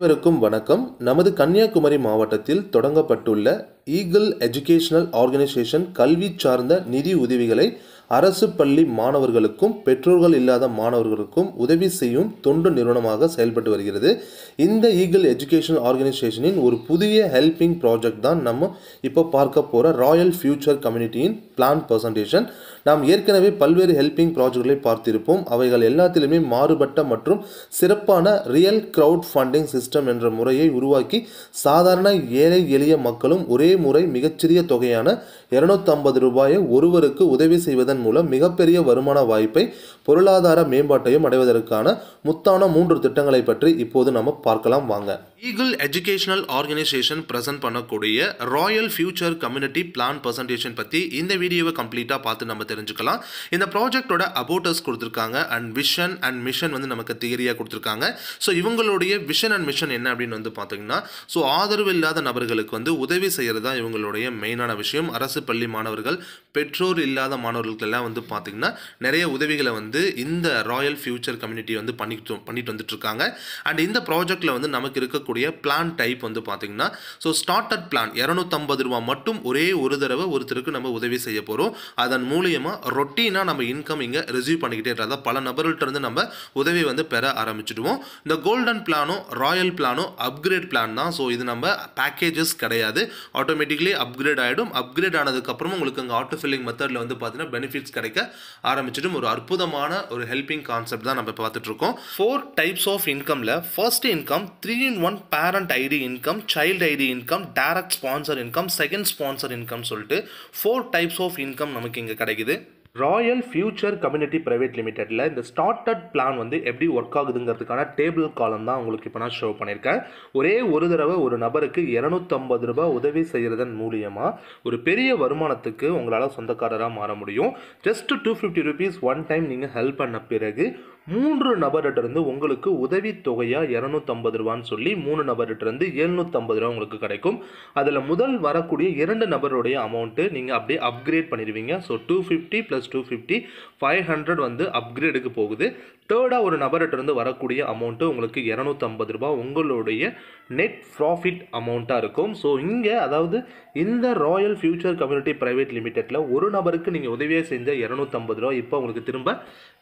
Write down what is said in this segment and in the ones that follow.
அனைவருக்கும் வணக்கம் நமது கன்னியாகுமரி மாவட்டத்தில் தொடங்கப்பட்டுள்ள ஈகிள் எஜுகேஷனல் ஆர்கனைசேஷன் கல்வி சார்ந்த நிதி உதவிகளை அரசு பள்ளி மாணவர்களுக்கும் பெற்றோர்கள் இல்லாத மாணவர்களுக்கும் உதவி செய்யும் தொண்டு நிறுவனமாக செயல்பட்டு வருகிறது இந்த ஈகிள் எஜுகேஷன் ஆர்கனைசேஷனின் ஒரு புதிய ஹெல்பிங் ப்ராஜெக்ட் தான் நம்ம இப்போ பார்க்க போகிற ராயல் ஃபியூச்சர் கம்யூனிட்டியின் பிளான் பர்சன்டேஷன் நாம் ஏற்கனவே பல்வேறு ஹெல்பிங் ப்ராஜெக்ட்களை பார்த்திருப்போம் அவைகள் எல்லாத்திலுமே மாறுபட்ட மற்றும் சிறப்பான ரியல் க்ரௌட் ஃபண்டிங் சிஸ்டம் என்ற முறையை உருவாக்கி சாதாரண ஏழை எளிய மக்களும் ஒரே முறை மிகச்சிறிய தொகையான இரநூத்தம்பது ரூபாயை ஒருவருக்கு உதவி செய்வதன் இதன் மூலம் மிகப்பெரிய வருமான வாய்ப்பை பொருளாதார மேம்பாட்டையும் அடைவதற்கான முத்தான மூன்று திட்டங்களை பற்றி இப்போது நம்ம பார்க்கலாம் வாங்க ஈகிள் எஜுகேஷனல் ஆர்கனைசேஷன் பிரசன்ட் பண்ணக்கூடிய royal future community plan presentation பற்றி இந்த வீடியோவை கம்ப்ளீட்டாக பார்த்து நம்ம தெரிஞ்சுக்கலாம் இந்த ப்ராஜெக்டோட அபோட்டர்ஸ் கொடுத்துருக்காங்க அண்ட் விஷன் அண்ட் மிஷன் வந்து நமக்கு தியரியாக கொடுத்துருக்காங்க ஸோ இவங்களுடைய விஷன் அண்ட் மிஷன் என்ன அப்படின்னு வந்து பார்த்தீங்கன்னா ஸோ ஆதரவு இல்லாத நபர்களுக்கு வந்து உதவி செய்கிறது தான் இவங்களுடைய மெயினான விஷயம் அரசு பள்ளி மாணவர்கள் பெற்றோர் இல்லாத மாணவர்களுக்கு மக்களுக்கெல்லாம் வந்து பார்த்திங்கன்னா நிறைய உதவிகளை வந்து இந்த ராயல் ஃபியூச்சர் கம்யூனிட்டி வந்து பண்ணிட்டு பண்ணிட்டு வந்துட்டுருக்காங்க அண்ட் இந்த ப்ராஜெக்டில் வந்து நமக்கு இருக்கக்கூடிய பிளான் டைப் வந்து பார்த்திங்கன்னா ஸோ ஸ்டார்டர் பிளான் இரநூத்தம்பது ரூபா மட்டும் ஒரே ஒரு தடவை ஒருத்தருக்கு நம்ம உதவி செய்ய போகிறோம் அதன் மூலியமாக ரொட்டீனாக நம்ம இன்கம் இங்கே ரிசீவ் பண்ணிக்கிட்டே இருந்தால் பல நபர்கள்ட்ட இருந்து நம்ம உதவி வந்து பெற ஆரம்பிச்சிடுவோம் இந்த கோல்டன் பிளானும் ராயல் பிளானும் அப்கிரேட் பிளான் தான் ஸோ இது நம்ம பேக்கேஜஸ் கிடையாது ஆட்டோமேட்டிக்லி அப்கிரேட் ஆகிடும் அப்கிரேட் ஆனதுக்கப்புறம் உங்களுக்கு அங்கே ஆட்டோ ஃபில்லிங் மெத்தடில் வந்து பார்த்தீங்கன்னா பெனிஃபிட் பெனிஃபிட்ஸ் கிடைக்க ஆரம்பிச்சிடும் ஒரு அற்புதமான ஒரு ஹெல்பிங் கான்செப்ட் தான் நம்ம பார்த்துட்டு இருக்கோம் ஃபோர் டைப்ஸ் ஆஃப் இன்கம்ல first income three in one parent ID income child ID income direct sponsor income second sponsor income சொல்லிட்டு ஃபோர் டைப்ஸ் ஆஃப் இன்கம் நமக்கு இங்கே கிடைக்குது ராயல் ஃபியூச்சர் கம்யூனிட்டி ப்ரைவேட் லிமிடெட்டில் இந்த ஸ்டார்டட் பிளான் வந்து எப்படி ஒர்க் ஆகுதுங்கிறதுக்கான டேபிள் காலம் தான் உங்களுக்கு இப்போ நான் ஷோ பண்ணியிருக்கேன் ஒரே ஒரு தடவை ஒரு நபருக்கு இரநூத்தம்பது ரூபாய் உதவி செய்கிறதன் மூலியமாக ஒரு பெரிய வருமானத்துக்கு உங்களால் சொந்தக்காரராக மாற முடியும் just two fifty rupees one time நீங்கள் ஹெல்ப் பண்ண பிறகு மூன்று இருந்து உங்களுக்கு உதவித்தொகையாக இரநூத்தம்பது ரூபான்னு சொல்லி மூணு நபர்கிட்டருந்து எழுநூத்தம்பது ரூபா உங்களுக்கு கிடைக்கும் அதில் முதல் வரக்கூடிய இரண்டு நபருடைய அமௌண்ட்டு நீங்கள் அப்படியே அப்கிரேட் பண்ணிடுவீங்க so two fifty plus two fifty five hundred வந்து அப்கிரேடுக்கு போகுது தேர்டாக ஒரு நபர்கிட்டருந்து வரக்கூடிய அமௌண்ட்டு உங்களுக்கு இரநூத்தம்பது ரூபா உங்களுடைய நெட் ப்ராஃபிட் அமௌண்ட்டாக இருக்கும் ஸோ இங்கே அதாவது இந்த ராயல் ஃபியூச்சர் கம்யூனிட்டி ப்ரைவேட் லிமிடெட்டில் ஒரு நபருக்கு நீங்கள் உதவியே செஞ்ச இரநூத்தம்பது ரூபா இப்போ உங்களுக்கு திரும்ப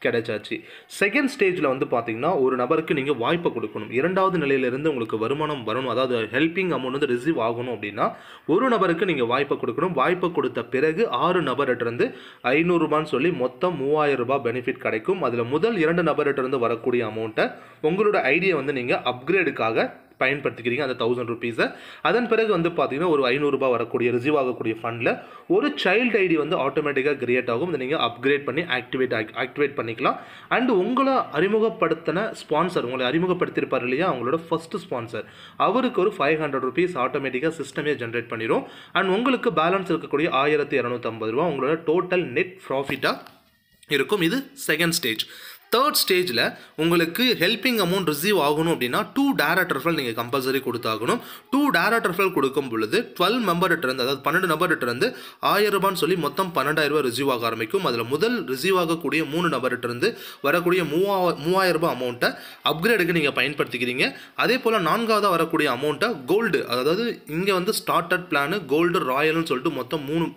கிடைச்சாச்சு செகண்ட் ஸ்டேஜில் வந்து பார்த்தீங்கன்னா ஒரு நபருக்கு நீங்கள் வாய்ப்பை கொடுக்கணும் இரண்டாவது நிலையிலேருந்து உங்களுக்கு வருமானம் வரணும் அதாவது ஹெல்பிங் அமௌண்ட் வந்து ரிசீவ் ஆகணும் அப்படின்னா ஒரு நபருக்கு நீங்கள் வாய்ப்பை கொடுக்கணும் வாய்ப்பை கொடுத்த பிறகு ஆறு நபர்கிட்ட இருந்து ஐநூறுரூபான்னு சொல்லி மொத்தம் மூவாயிரம் ரூபாய் பெனிஃபிட் கிடைக்கும் அதில் முதல் இரண்டு நபர் நபர்கிட்டருந்து வரக்கூடிய அமௌண்ட்டை உங்களோட ஐடியை வந்து நீங்கள் அப்கிரேடுக்காக பயன்படுத்திக்கிறீங்க அந்த தௌசண்ட் ருபீஸை அதன் பிறகு வந்து பார்த்தீங்கன்னா ஒரு ஐநூறுரூபா வரக்கூடிய ரிசீவ் ஆகக்கூடிய ஃபண்டில் ஒரு சைல்டு ஐடி வந்து ஆட்டோமேட்டிக்காக கிரியேட் ஆகும் இதை நீங்கள் அப்கிரேட் பண்ணி ஆக்டிவேட் ஆகி ஆக்டிவேட் பண்ணிக்கலாம் அண்ட் உங்களை அறிமுகப்படுத்தின ஸ்பான்சர் உங்களை அறிமுகப்படுத்தியிருப்பார் இல்லையா அவங்களோட ஃபஸ்ட்டு ஸ்பான்சர் அவருக்கு ஒரு ஃபைவ் ஹண்ட்ரட் ருபீஸ் ஆட்டோமேட்டிக்காக சிஸ்டமே ஜென்ரேட் பண்ணிடும் அண்ட் உங்களுக்கு பேலன்ஸ் இருக்கக்கூடிய ஆயிரத்தி இரநூத்தம்பது ரூபா உங்களோட டோட்டல் நெட் ப்ராஃபிட்டாக இருக்கும் இது செகண்ட் ஸ்டேஜ் தேர்ட் ஸ்டேஜில் உங்களுக்கு ஹெல்பிங் அமௌண்ட் ரிசீவ் ஆகணும் அப்படின்னா டூ டேரக்ட் ரெஃபரல் நீங்கள் கம்பல்சரி கொடுத்தாகணும் டூ டேரக்ட் ரெஃபரல் கொடுக்கும் பொழுது டுவெல் மெம்பர்கிட்டருந்து அதாவது பன்னெண்டு நபர்கிட்டருந்து ஆயிரம் ரூபான்னு சொல்லி மொத்தம் பன்னெண்டாயிரம் ரூபாய் ரிசீவ் ஆக ஆரம்பிக்கும் அதில் முதல் ரிசீவ் ஆகக்கூடிய மூணு நபர்கிட்டருந்து வரக்கூடிய மூவா மூவாயிரம் ரூபாய் அமௌண்ட்டை அப்கிரேடுக்கு நீங்கள் பயன்படுத்திக்கிறீங்க அதே போல் நான்காவதாக வரக்கூடிய அமௌண்ட்டை கோல்டு அதாவது இங்கே வந்து ஸ்டார்டட் பிளானு கோல்டு ராயல்னு சொல்லிட்டு மொத்தம் மூணு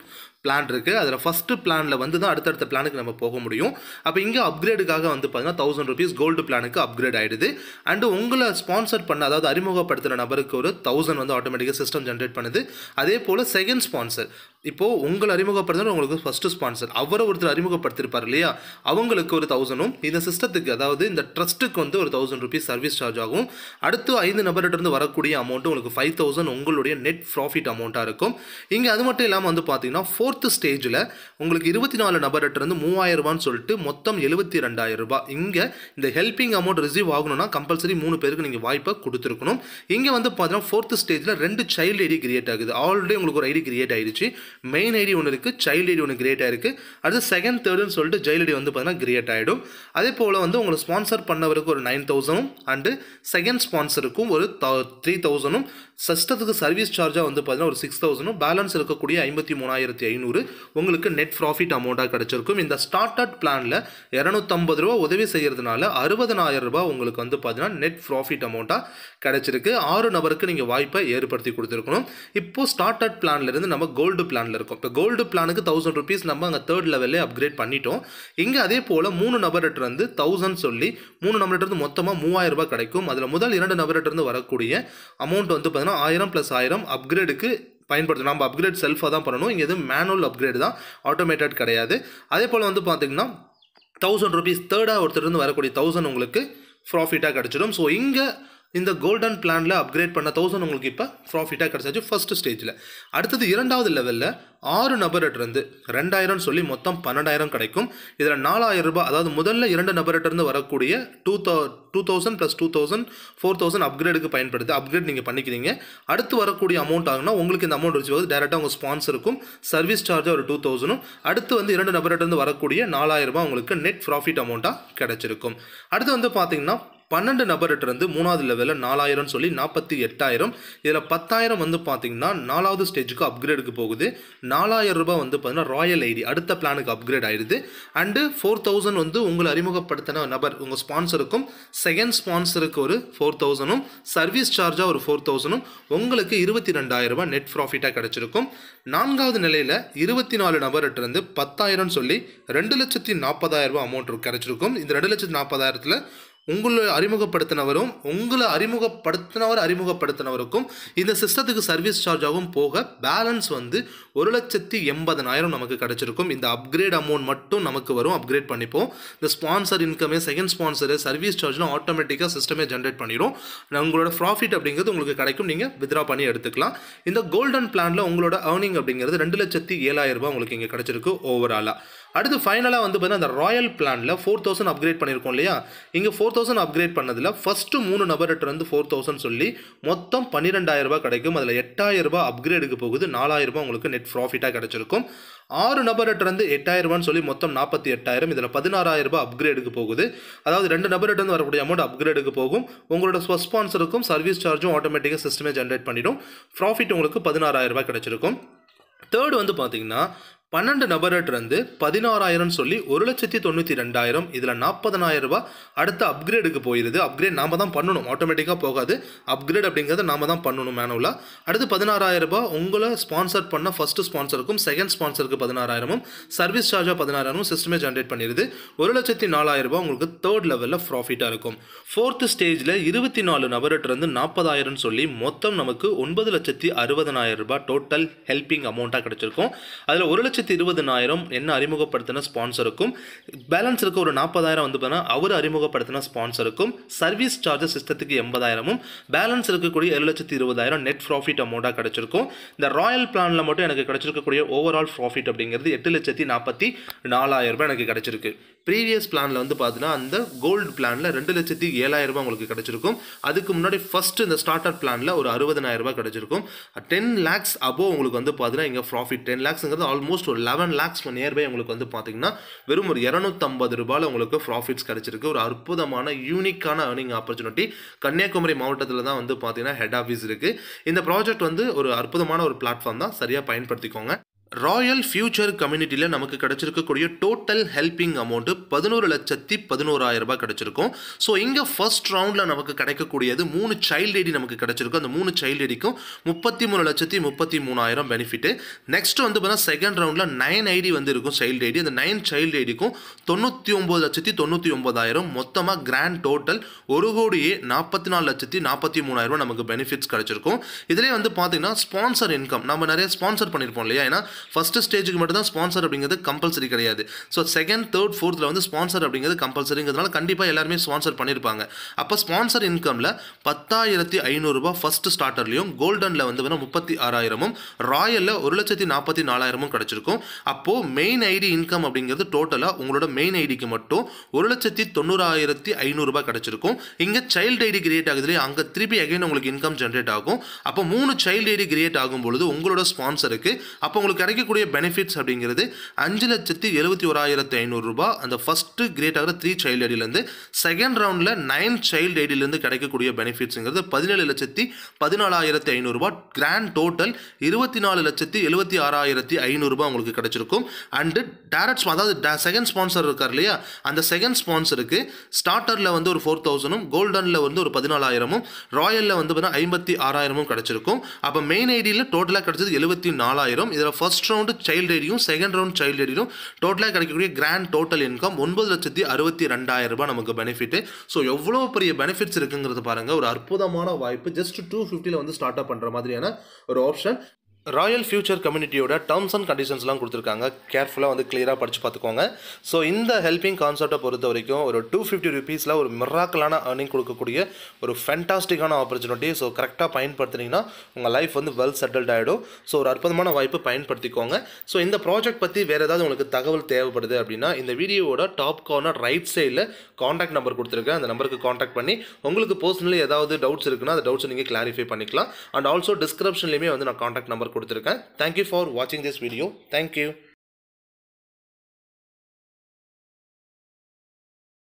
பிளான் இருக்குது அதில் ஃபஸ்ட்டு பிளானில் வந்து தான் அடுத்தடுத்த பிளானுக்கு நம்ம போக முடியும் அப்போ இங்கே அப்கிரேடுக்காக வந்து பார்த்தீங்கன்னா தௌசண்ட் ருபீஸ் கோல்டு பிளானுக்கு அப்கிரேட் ஆகிடுது அண்டு உங்களை ஸ்பான்சர் பண்ண அதாவது அறிமுகப்படுத்துகிற நபருக்கு ஒரு தௌசண்ட் வந்து ஆட்டோமேட்டிக்காக சிஸ்டம் ஜென்ரேட் பண்ணுது அதே போல் செகண்ட் ஸ்பான்சர் இப்போது உங்களை அறிமுகப்படுத்தணும் உங்களுக்கு ஃபஸ்ட்டு ஸ்பான்சர் அவரை ஒருத்தர் அறிமுகப்படுத்திருப்பார் இல்லையா அவங்களுக்கு ஒரு தௌசண்டும் இந்த சிஸ்டத்துக்கு அதாவது இந்த ட்ரஸ்ட்டுக்கு வந்து ஒரு தௌசண்ட் ருபீஸ் சர்வீஸ் சார்ஜ் ஆகும் அடுத்து ஐந்து நபர்கிட்டருந்து வரக்கூடிய அமௌண்ட்டு உங்களுக்கு ஃபைவ் தௌசண்ட் உங்களுடைய நெட் ப்ராஃபிட் அமௌண்ட்டாக இருக்கும் இங்கே அது மட்டும் இல்லாமல் வந்து பார்த்தீங்கன்னா ஃபோர்த்து ஸ்டேஜில் உங்களுக்கு இருபத்தி நாலு நபர்கிட்டருந்து மூவாயிரம் ரூபான்னு சொல்லிட்டு மொத்தம் எழுபத்தி ரெண்டாயிரம் ரூபாய் இங்கே இந்த ஹெல்பிங் அமௌண்ட் ரிசீவ் ஆகணும்னா கம்பல்சரி மூணு பேருக்கு நீங்கள் வாய்ப்பை கொடுத்துருக்கணும் இங்கே வந்து பார்த்தீங்கன்னா ஃபோர்த்து ஸ்டேஜில் ரெண்டு சைல்டு ஐடி கிரியேட் ஆகுது ஆல்ரெடி உங்களுக்கு ஒரு ஐடி கிரியேட் ஆகிடுச்சு மெயின் ஐடி ஒன்று இருக்குது சைல்டு ஐடி ஒன்று கிரியேட் ஆயிருக்கு அடுத்து செகண்ட் தேர்டுன்னு சொல்லிட்டு ஜெயில் ஐடி வந்து பார்த்தீங்கன்னா கிரியேட் ஆகிடும் அதே போல் வந்து உங்களை ஸ்பான்சர் பண்ணவருக்கு ஒரு நைன் தௌசண்டும் அண்டு செகண்ட் ஸ்பான்சருக்கும் ஒரு த்ரீ தௌசண்டும் சஸ்டத்துக்கு சர்வீஸ் சார்ஜாக வந்து பார்த்தீங்கன்னா ஒரு சிக்ஸ் தௌசண்டும் பேலன்ஸ் இருக்கக்கூடிய ஐம்பத்தி மூணாயிரத்தி ஐநூறு உங்களுக்கு நெட் ப்ராஃபிட் அமௌண்ட்டாக கிடச்சிருக்கும் இந்த ஸ்டார்ட் அட் பிளானில் இரநூத்தம்பது ரூபா உதவி செய்கிறதுனால அறுபதனாயிரம் ரூபா உங்களுக்கு வந்து பார்த்தீங்கன்னா நெட் ப்ராஃபிட் அமௌண்ட்டாக கிடச்சிருக்கு ஆறு நபருக்கு நீங்கள் வாய்ப்பை ஏற்படுத்தி கொடுத்துருக்கணும் இப்போது ஸ்டார்ட் அட் பிளான்லேருந்து நம்ம கோல்டு பிளான் பிளானில் இருக்கும் இப்போ கோல்டு பிளானுக்கு தௌசண்ட் ருபீஸ் நம்ம அங்கே தேர்ட் லெவல்லே அப்கிரேட் பண்ணிட்டோம் இங்கே அதே போல் மூணு வந்து தௌசண்ட் சொல்லி மூணு வந்து மொத்தமாக மூவாயிரம் ரூபாய் கிடைக்கும் அதில் முதல் இரண்டு நபர்கிட்டருந்து வரக்கூடிய அமௌண்ட் வந்து பார்த்தீங்கன்னா ஆயிரம் ப்ளஸ் ஆயிரம் அப்கிரேடுக்கு பயன்படுத்தணும் நம்ம அப்கிரேட் செல்ஃபாக தான் பண்ணணும் இங்கே எதுவும் மேனுவல் அப்கிரேடு தான் ஆட்டோமேட்டட் கிடையாது அதே போல் வந்து பார்த்திங்கன்னா தௌசண்ட் ருபீஸ் தேர்டாக ஒருத்தர் இருந்து வரக்கூடிய தௌசண்ட் உங்களுக்கு ப்ராஃபிட்டாக கிடச்சிடும் ஸோ இங்கே இந்த கோல்டன் பிளானில் அப்கிரேட் பண்ண தௌசண்ட் உங்களுக்கு இப்போ ப்ராஃபிட்டாக கிடச்சாச்சு ஃபர்ஸ்ட் ஸ்டேஜில் அடுத்தது இரண்டாவது லெவலில் ஆறு நபர்கிட்டருந்து ரெண்டாயிரம் சொல்லி மொத்தம் பன்னெண்டாயிரம் கிடைக்கும் இதில் நாலாயிரம் ரூபாய் அதாவது முதல்ல இரண்டு நபர்கிட்டருந்து வரக்கூடிய டூ தௌ two thousand plus two thousand four thousand அப்கிரேடுக்கு பயன்படுத்தி அப்கிரேட் நீங்கள் பண்ணிக்கிறீங்க அடுத்து வரக்கூடிய அமௌண்ட் ஆகுனா உங்களுக்கு இந்த அமௌண்ட் வச்சு போது டேரெக்டாக உங்கள் ஸ்பான்சருக்கும் சர்வீஸ் சார்ஜாக ஒரு டூ தௌசண்டும் அடுத்து வந்து இரண்டு நபர்கிட்டருந்து வரக்கூடிய நாலாயிரம் ரூபாய் உங்களுக்கு நெட் ப்ராஃபிட் அமௌண்ட்டாக கிடச்சிருக்கும் அடுத்து வந்து பார்த்தீங்கன்னா பன்னெண்டு இருந்து மூணாவது லெவலில் நாலாயிரம்னு சொல்லி நாற்பத்தி எட்டாயிரம் இதில் பத்தாயிரம் வந்து பார்த்தீங்கன்னா நாலாவது ஸ்டேஜுக்கு அப்கிரேடுக்கு போகுது நாலாயிரம் ரூபாய் வந்து பார்த்தீங்கன்னா ராயல் ஐடி அடுத்த பிளானுக்கு அப்கிரேட் ஆயிடுது அண்டு ஃபோர் தௌசண்ட் வந்து உங்களை அறிமுகப்படுத்தின நபர் உங்கள் ஸ்பான்சருக்கும் செகண்ட் ஸ்பான்சருக்கு ஒரு ஃபோர் தௌசண்டும் சர்வீஸ் சார்ஜாக ஒரு ஃபோர் தௌசண்டும் உங்களுக்கு இருபத்தி ரெண்டாயிரம் ரூபாய் நெட் ப்ராஃபிட்டாக கிடச்சிருக்கும் நான்காவது நிலையில் இருபத்தி நாலு இருந்து பத்தாயிரம்னு சொல்லி ரெண்டு லட்சத்தி நாற்பதாயிரம் ரூபாய் அமௌண்ட் கிடச்சிருக்கும் இந்த ரெண்டு லட்சத்தி நாற்பதாயிரத்தில் உங்களை அறிமுகப்படுத்தினவரும் உங்களை அறிமுகப்படுத்தினவர் அறிமுகப்படுத்தினவருக்கும் இந்த சிஸ்டத்துக்கு சர்வீஸ் சார்ஜாகவும் போக பேலன்ஸ் வந்து ஒரு லட்சத்தி எண்பதனாயிரம் நமக்கு கிடச்சிருக்கும் இந்த அப்கிரேட் அமௌண்ட் மட்டும் நமக்கு வரும் அப்கிரேட் பண்ணிப்போம் இந்த ஸ்பான்சர் இன்கமே செகண்ட் ஸ்பான்சரு சர்வீஸ் சார்ஜ்லாம் ஆட்டோமேட்டிக்காக சிஸ்டமே ஜென்ரேட் பண்ணிடும் உங்களோட ப்ராஃபிட் அப்படிங்கிறது உங்களுக்கு கிடைக்கும் நீங்கள் வித்ரா பண்ணி எடுத்துக்கலாம் இந்த கோல்டன் பிளானில் உங்களோட ஏர்னிங் அப்படிங்கிறது ரெண்டு லட்சத்தி ஏழாயிரம் ரூபாய் உங்களுக்கு இங்கே கிடச்சிருக்கு ஓவராலாக அடுத்து ஃபைனலாக வந்து பார்த்தீங்கன்னா அந்த ராயல் பிளானில் ஃபோர் தௌசண்ட் அப்கிரேட் பண்ணியிருக்கோம் இல்லையா இங்கே ஃபோர் தௌசண்ட் அப்கிரேட் பண்ணதில் ஃபஸ்ட்டு மூணு நபர்கிட்ட வந்து ஃபோர் தௌசண்ட் சொல்லி மொத்தம் பன்னிரெண்டாயிரரூபா கிடைக்கும் அதில் எட்டாயிரரூபா அப்கிரேடுக்கு போகுது நாலாயிரரூபா உங்களுக்கு நெட் ப்ராஃபிட்டாக கிடச்சிருக்கும் ஆறு நபர்கிட்ட வந்து எட்டாயிரரூபான்னு சொல்லி மொத்தம் நாற்பத்தி எட்டாயிரம் இதில் பதினாறாயிரரூபா அப்கிரேடுக்கு போகுது அதாவது ரெண்டு நபர்கிட்ட வந்து வரக்கூடிய அமௌண்ட் அப்கிரேடுக்கு போகும் உங்களோட ஸ்பான்சருக்கும் சர்வீஸ் சார்ஜும் ஆட்டோமேட்டிக்காக சிஸ்டமே ஜென்ரேட் பண்ணிடும் ப்ராஃபிட் உங்களுக்கு பதினாறாயிரரூபா கிடச்சிருக்கும் தேர்ட் வந்து பார்த்திங்கன்னா பன்னெண்டு நபர்கிட்டருந்து பதினாறாயிரம் சொல்லி ஒரு லட்சத்தி தொண்ணூற்றி ரெண்டாயிரம் இதில் நாற்பதனாயிரம் ரூபா அடுத்த அப்கிரேடுக்கு போயிடுது அப்கிரேட் நாம் தான் பண்ணணும் ஆட்டோமேட்டிக்காக போகாது அப்கிரேட் அப்படிங்கிறத நாம் தான் பண்ணணும் மேனுவலாக அடுத்து பதினாறாயிரம் ரூபா உங்களை ஸ்பான்சர் பண்ண ஃபஸ்ட்டு ஸ்பான்சருக்கும் செகண்ட் ஸ்பான்சருக்கு பதினாறாயிரமும் சர்வீஸ் சார்ஜாக பதினாறாயிரமும் சிஸ்டமே ஜென்ரேட் பண்ணிடுது ஒரு லட்சத்தி நாலாயிரம் ரூபா உங்களுக்கு தேர்ட் லெவலில் ப்ராஃபிட்டாக இருக்கும் ஃபோர்த்து ஸ்டேஜில் இருபத்தி நாலு நபர்கிட்டருந்து நாற்பதாயிரம் சொல்லி மொத்தம் நமக்கு ஒன்பது லட்சத்தி அறுபதனாயிரம் ரூபாய் டோட்டல் ஹெல்பிங் அமௌண்ட்டாக கிடச்சிருக்கும் அதில் ஒரு லட்சம் லட்சத்தி இருபதனாயிரம் என்ன அறிமுகப்படுத்தின ஸ்பான்சருக்கும் பேலன்ஸ் இருக்க ஒரு நாற்பதாயிரம் வந்து பார்த்தீங்கன்னா அவர் அறிமுகப்படுத்தின ஸ்பான்சருக்கும் சர்வீஸ் சார்ஜஸ் சிஸ்டத்துக்கு எண்பதாயிரமும் பேலன்ஸ் இருக்கக்கூடிய ஏழு லட்சத்தி இருபதாயிரம் நெட் ப்ராஃபிட் அமௌண்ட்டாக கிடச்சிருக்கும் இந்த ராயல் பிளானில் மட்டும் எனக்கு கிடச்சிருக்கக்கூடிய ஓவரால் ப்ராஃபிட் அப்படிங்கிறது எட்டு லட்சத்தி நாற்பத்தி நாலாயிரம் ரூபாய் எனக்கு கிடச்சிருக்கு ப்ரீவியஸ் பிளானில் வந்து பார்த்தீங்கன்னா அந்த கோல்டு பிளானில் ரெண்டு லட்சத்தி ஏழாயிரம் ரூபா உங்களுக்கு கிடச்சிருக்கும் அதுக்கு முன்னாடி ஃபஸ்ட்டு இந்த ஸ்டார்டர் பிளானில் ஒரு அறுபதனாயிரம் கிடச்சிருக்கும் டென் லேக்ஸ் அபோவ் உங்களுக்கு வந்து பார்த்தீங்கன்னா இங்கே ப்ராஃபிட் டென் லேக்ஸுங்கிறது ஆல்மோஸ்ட் ஒரு லெவன் லேக்ஸ் ஒன் உங்களுக்கு வந்து பார்த்தீங்கன்னா வெறும் ஒரு இரநூத்தம்பது ரூபாயில் உங்களுக்கு ப்ராஃபிட்ஸ் கிடச்சிருக்கு ஒரு அற்புதமான யூனிக்கான ஏர்னிங் ஆப்பர்ச்சுனிட்டி கன்னியாகுமரி மாவட்டத்தில் தான் வந்து பார்த்தீங்கன்னா ஹெட் ஆஃபீஸ் இருக்குது இந்த ப்ராஜெக்ட் வந்து ஒரு அற்புதமான ஒரு பிளாட்ஃபார்ம் தான் சரியாக பயன்படுத்திக்கோங்க ராயல் ஃபியூச்சர் கம்யூனிட்டியில் நமக்கு கிடச்சிருக்கக்கூடிய டோட்டல் ஹெல்பிங் அமௌண்ட்டு பதினோரு லட்சத்தி பதினோராயிரம் ரூபாய் கிடச்சிருக்கும் ஸோ இங்கே ஃபர்ஸ்ட் ரவுண்டில் நமக்கு கிடைக்கக்கூடியது மூணு சைல்டு ஐடி நமக்கு கிடச்சிருக்கும் அந்த மூணு சைல்டு ஐடிக்கும் முப்பத்தி மூணு லட்சத்தி முப்பத்தி மூணாயிரம் பெனிஃபிட்டு நெக்ஸ்ட் வந்து பார்த்தீங்கன்னா செகண்ட் ரவுண்டில் நைன் ஐடி வந்து இருக்கும் சைல்டு ஐடி அந்த நைன் சைல்டு ஐடிக்கும் தொண்ணூற்றி ஒம்பது லட்சத்தி தொண்ணூற்றி ஒம்பதாயிரம் மொத்தமாக கிராண்ட் டோட்டல் ஒரு கோடியே நாற்பத்தி நாலு லட்சத்தி நாற்பத்தி மூணாயிரம் நமக்கு பெனிஃபிட்ஸ் கிடச்சிருக்கும் இதிலே வந்து பார்த்தீங்கன்னா ஸ்பான்சர் இன்கம் நம்ம நிறைய ஸ்பான்சர் பண்ணியிருப்போம் இல்லையா ஏன்னா ஃபஸ்ட்டு ஸ்டேஜுக்கு மட்டும் தான் ஸ்பான்சர் அப்படிங்கிறது கம்பல்சரி கிடையாது ஸோ செகண்ட் தேர்ட் ஃபோர்த்தில் வந்து ஸ்பான்சர் அப்படிங்கிறது கம்பல்சரிங்கிறதுனால கண்டிப்பாக எல்லாருமே ஸ்பான்சர் பண்ணியிருப்பாங்க அப்போ ஸ்பான்சர் இன்கமில் பத்தாயிரத்தி ஐநூறுரூபா ஃபஸ்ட் ஸ்டார்டர்லையும் கோல்டனில் வந்து வேணால் முப்பத்தி ஆறாயிரமும் ராயலில் ஒரு லட்சத்தி நாற்பத்தி நாலாயிரமும் கிடச்சிருக்கும் அப்போது மெயின் ஐடி இன்கம் அப்படிங்கிறது டோட்டலாக உங்களோட மெயின் ஐடிக்கு மட்டும் ஒரு லட்சத்தி தொண்ணூறாயிரத்தி ஐநூறுரூபா கிடச்சிருக்கும் இங்கே சைல்டு ஐடி கிரியேட் ஆகுது இல்லையா அங்கே திருப்பி அகைன் உங்களுக்கு இன்கம் ஜென்ரேட் ஆகும் அப்போ மூணு சைல்டு ஐடி கிரியேட் ஆகும் பொழுது உங்களோட ஸ்பான்சருக்கு அப்போ உங்களுக்கு கிடைக்கக்கூடிய பெனிஃபிட்ஸ் அப்படிங்கிறது அஞ்சு லட்சத்தி எழுபத்தி ஓராயிரத்து ஐநூறுரூபா அந்த ஃபஸ்ட்டு கிரேட் ஆகிற த்ரீ சைல்டு ஐடியிலேருந்து செகண்ட் ரவுண்டில் நைன் சைல்டு ஐடியிலேருந்து கிடைக்கக்கூடிய பெனிஃபிட்ஸுங்கிறது பதினேழு லட்சத்தி பதினாலாயிரத்தி ஐநூறுரூபா கிராண்ட் டோட்டல் இருபத்தி நாலு லட்சத்தி எழுபத்தி ஆறாயிரத்தி ஐநூறுரூபா உங்களுக்கு கிடைச்சிருக்கும் அண்டு டேரக்ட் அதாவது செகண்ட் ஸ்பான்சர் இருக்கார் இல்லையா அந்த செகண்ட் ஸ்பான்சருக்கு ஸ்டார்டரில் வந்து ஒரு ஃபோர் தௌசண்டும் கோல்டனில் வந்து ஒரு பதினாலாயிரமும் ராயலில் வந்து பார்த்தீங்கன்னா ஐம்பத்தி ஆறாயிரமும் கிடச்சிருக்கும் அப்போ மெயின் ஐடியில் டோட்டலாக கிடச்சது எழுபத்தி நாலாயிரம் இதில் ஃபர்ஸ்ட் ஃபஸ்ட் ரவுண்டு சைல்டு ஐடியும் செகண்ட் ரவுண்ட் சைல்டு ஐடியும் டோட்டலாக கிடைக்கக்கூடிய கிராண்ட் டோட்டல் இன்கம் ஒன்பது லட்சத்தி அறுபத்தி ரெண்டாயிரம் ரூபாய் நமக்கு பெனிஃபிட்டு ஸோ எவ்வளோ பெரிய பெனிஃபிட்ஸ் இருக்குங்கிறது பாருங்கள் ஒரு அற்புதமான வாய்ப்பு ஜஸ்ட் டூ ஃபிஃப்டியில் வந்து ஸ்டார்ட் அப் பண்ணுற மாதிரியான ஒரு ஆப்ஷன் ராயல் ஃபியூச்சர் கம்யூனிட்டியோட டேர்ம்ஸ் அண்ட் கண்டிஷன்ஸ்லாம் கொடுத்துருக்காங்க கேர்ஃபுல்லாக வந்து கிளியராக படித்து பார்த்துக்கோங்க ஸோ இந்த ஹெல்பிங் கான்செர்ட்டை பொறுத்த வரைக்கும் ஒரு டூ ஃபிஃப்டி ருபீஸில் ஒரு மிராக்கலான ஏர்னிங் கொடுக்கக்கூடிய ஒரு ஃபென்டாஸ்டிக்கான ஆப்பர்ச்சுனிட்டி ஸோ கரெக்டாக பயன்படுத்தினீங்கன்னா உங்கள் லைஃப் வந்து வெல் செட்டில்ட் ஆகிடும் ஸோ ஒரு அற்புதமான வாய்ப்பு பயன்படுத்திக்கோங்க ஸோ இந்த ப்ராஜெக்ட் பற்றி வேறு ஏதாவது உங்களுக்கு தகவல் தேவைப்படுது அப்படின்னா இந்த வீடியோவோட டாப் கார்னர் ரைட் சைடில் காண்டாக்ட் நம்பர் கொடுத்துருக்கேன் அந்த நம்பருக்கு காண்டாக்ட் பண்ணி உங்களுக்கு பர்சனலி ஏதாவது டவுட்ஸ் இருக்குன்னா அந்த டவுட்ஸை நீங்கள் கிளாரிஃபை பண்ணிக்கலாம் அண்ட் ஆல்சோ டிஸ்கிரிப்ஷன்லேயுமே வந்து நான் காண்டாக்ட் நம்பர் கொடுத்துருக்கேன் தேங்க்யூ ஃபார் வாட்சிங் திஸ் வீடியோ தேங்க்யூ